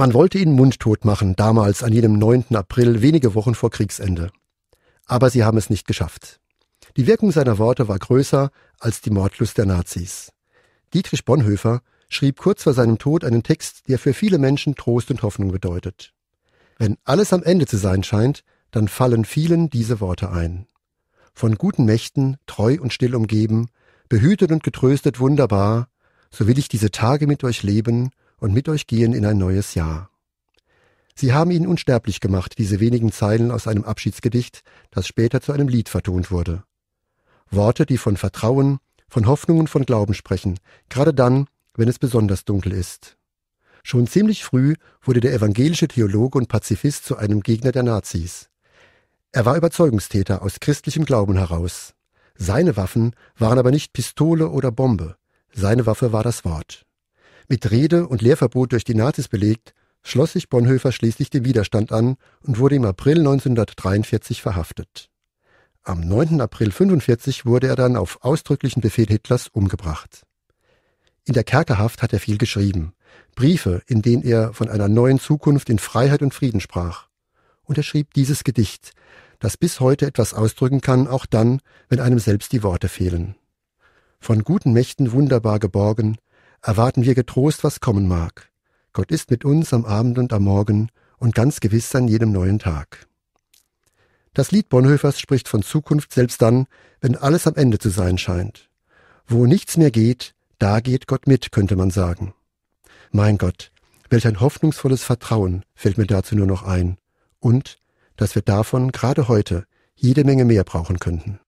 Man wollte ihn mundtot machen, damals an jenem 9. April, wenige Wochen vor Kriegsende. Aber sie haben es nicht geschafft. Die Wirkung seiner Worte war größer als die Mordlust der Nazis. Dietrich Bonhoeffer schrieb kurz vor seinem Tod einen Text, der für viele Menschen Trost und Hoffnung bedeutet. Wenn alles am Ende zu sein scheint, dann fallen vielen diese Worte ein. Von guten Mächten, treu und still umgeben, behütet und getröstet wunderbar, so will ich diese Tage mit euch leben und mit euch gehen in ein neues Jahr. Sie haben ihn unsterblich gemacht, diese wenigen Zeilen aus einem Abschiedsgedicht, das später zu einem Lied vertont wurde. Worte, die von Vertrauen, von Hoffnung und von Glauben sprechen, gerade dann, wenn es besonders dunkel ist. Schon ziemlich früh wurde der evangelische Theologe und Pazifist zu einem Gegner der Nazis. Er war Überzeugungstäter aus christlichem Glauben heraus. Seine Waffen waren aber nicht Pistole oder Bombe, seine Waffe war das Wort. Mit Rede und Lehrverbot durch die Nazis belegt, schloss sich Bonhoeffer schließlich dem Widerstand an und wurde im April 1943 verhaftet. Am 9. April 1945 wurde er dann auf ausdrücklichen Befehl Hitlers umgebracht. In der Kerkerhaft hat er viel geschrieben. Briefe, in denen er von einer neuen Zukunft in Freiheit und Frieden sprach. Und er schrieb dieses Gedicht, das bis heute etwas ausdrücken kann, auch dann, wenn einem selbst die Worte fehlen. Von guten Mächten wunderbar geborgen, erwarten wir getrost, was kommen mag. Gott ist mit uns am Abend und am Morgen und ganz gewiss an jedem neuen Tag. Das Lied Bonhoeffers spricht von Zukunft selbst dann, wenn alles am Ende zu sein scheint. Wo nichts mehr geht, da geht Gott mit, könnte man sagen. Mein Gott, welch ein hoffnungsvolles Vertrauen fällt mir dazu nur noch ein. Und, dass wir davon gerade heute jede Menge mehr brauchen könnten.